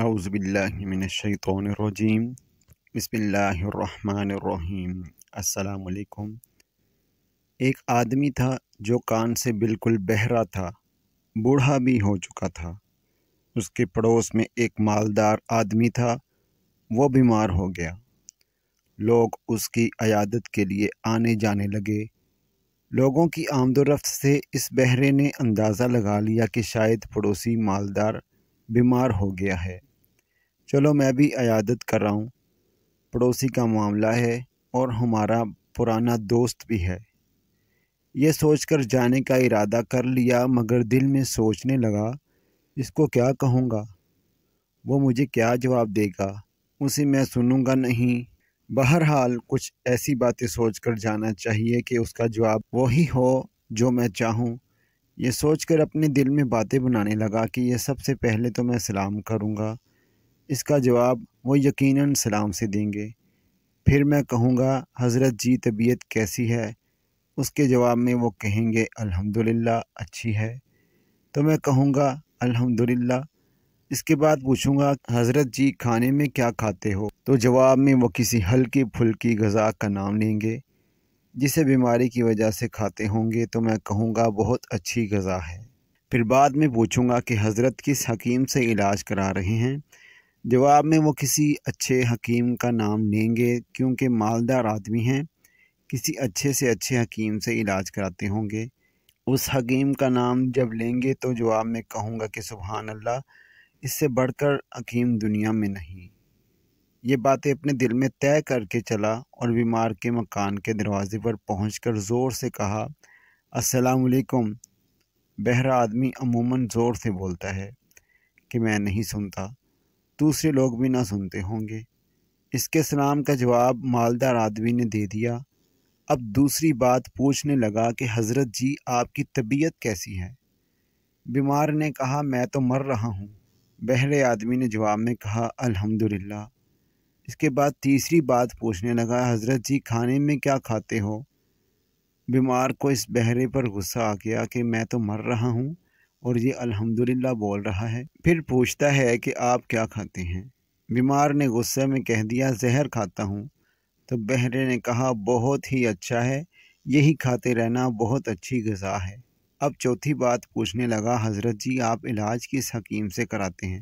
اعوذ باللہ من الشیطان الرجیم بسم اللہ الرحمن الرحیم السلام علیکم ایک آدمی تھا جو کان سے بالکل بہرا تھا بوڑھا بھی ہو چکا تھا اس کے پڑوس میں ایک مالدار آدمی تھا وہ بیمار ہو گیا لوگ اس کی عیادت کے لیے آنے جانے لگے لوگوں کی آمد و رفت سے اس بہرے نے اندازہ لگا لیا کہ شاید پڑوسی مالدار بیمار ہو گیا ہے چلو میں بھی عیادت کر رہا ہوں پڑوسی کا معاملہ ہے اور ہمارا پرانا دوست بھی ہے یہ سوچ کر جانے کا ارادہ کر لیا مگر دل میں سوچنے لگا اس کو کیا کہوں گا وہ مجھے کیا جواب دے گا اسے میں سنوں گا نہیں بہرحال کچھ ایسی باتیں سوچ کر جانا چاہیے کہ اس کا جواب وہی ہو جو میں چاہوں یہ سوچ کر اپنے دل میں باتیں بنانے لگا کہ یہ سب سے پہلے تو میں سلام کروں گا اس کا جواب وہ یقیناً سلام سے دیں گے پھر میں کہوں گا حضرت جی طبیعت کیسی ہے اس کے جواب میں وہ کہیں گے الحمدللہ اچھی ہے تو میں کہوں گا الحمدللہ اس کے بعد پوچھوں گا حضرت جی کھانے میں کیا کھاتے ہو تو جواب میں وہ کسی ہلکی پھلکی غذا کا نام لیں گے جسے بیماری کی وجہ سے کھاتے ہوں گے تو میں کہوں گا بہت اچھی غذا ہے پھر بعد میں پوچھوں گا کہ حضرت کس حکیم سے علاج کرا رہے ہیں جواب میں وہ کسی اچھے حکیم کا نام لیں گے کیونکہ مالدار آدمی ہیں کسی اچھے سے اچھے حکیم سے علاج کراتے ہوں گے اس حکیم کا نام جب لیں گے تو جواب میں کہوں گا کہ سبحان اللہ اس سے بڑھ کر حکیم دنیا میں نہیں یہ باتیں اپنے دل میں طے کر کے چلا اور بیمار کے مکان کے دروازے پر پہنچ کر زور سے کہا السلام علیکم بہرا آدمی عموماً زور سے بولتا ہے کہ میں نہیں سنتا دوسرے لوگ بھی نہ سنتے ہوں گے اس کے سلام کا جواب مالدار آدمی نے دے دیا اب دوسری بات پوچھنے لگا کہ حضرت جی آپ کی طبیعت کیسی ہے بیمار نے کہا میں تو مر رہا ہوں بہرے آدمی نے جواب میں کہا الحمدللہ اس کے بعد تیسری بات پوچھنے لگا حضرت جی کھانے میں کیا کھاتے ہو بیمار کو اس بہرے پر غصہ آ گیا کہ میں تو مر رہا ہوں اور یہ الحمدللہ بول رہا ہے پھر پوچھتا ہے کہ آپ کیا کھاتے ہیں بیمار نے غصے میں کہہ دیا زہر کھاتا ہوں تو بہرے نے کہا بہت ہی اچھا ہے یہی کھاتے رہنا بہت اچھی غذا ہے اب چوتھی بات پوچھنے لگا حضرت جی آپ علاج کس حکیم سے کراتے ہیں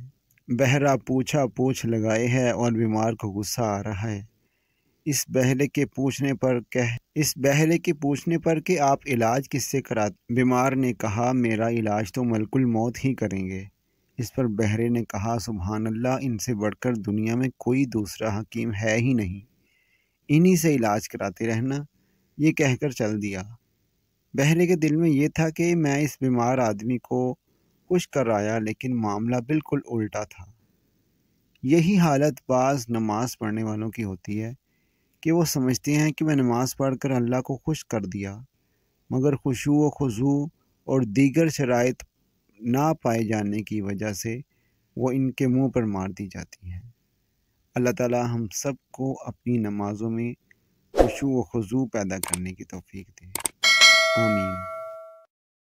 بہرا پوچھا پوچھ لگائے ہے اور بیمار کو غصہ آ رہا ہے اس بہرے کے پوچھنے پر کہ اس بہرے کے پوچھنے پر کہ آپ علاج کس سے کراتے بیمار نے کہا میرا علاج تو ملک الموت ہی کریں گے اس پر بہرے نے کہا سبحان اللہ ان سے بڑھ کر دنیا میں کوئی دوسرا حکیم ہے ہی نہیں انہی سے علاج کراتے رہنا یہ کہہ کر چل دیا بہرے کے دل میں یہ تھا کہ میں اس بیمار آدمی کو کچھ کرایا لیکن معاملہ بالکل الٹا تھا یہی حالت بعض نماز پڑھنے والوں کی ہوتی ہے کہ وہ سمجھتے ہیں کہ میں نماز پڑھ کر اللہ کو خوش کر دیا مگر خوشو و خضو اور دیگر شرائط نہ پائے جانے کی وجہ سے وہ ان کے منہ پر مار دی جاتی ہیں اللہ تعالیٰ ہم سب کو اپنی نمازوں میں خوشو و خضو پیدا کرنے کی توفیق دیں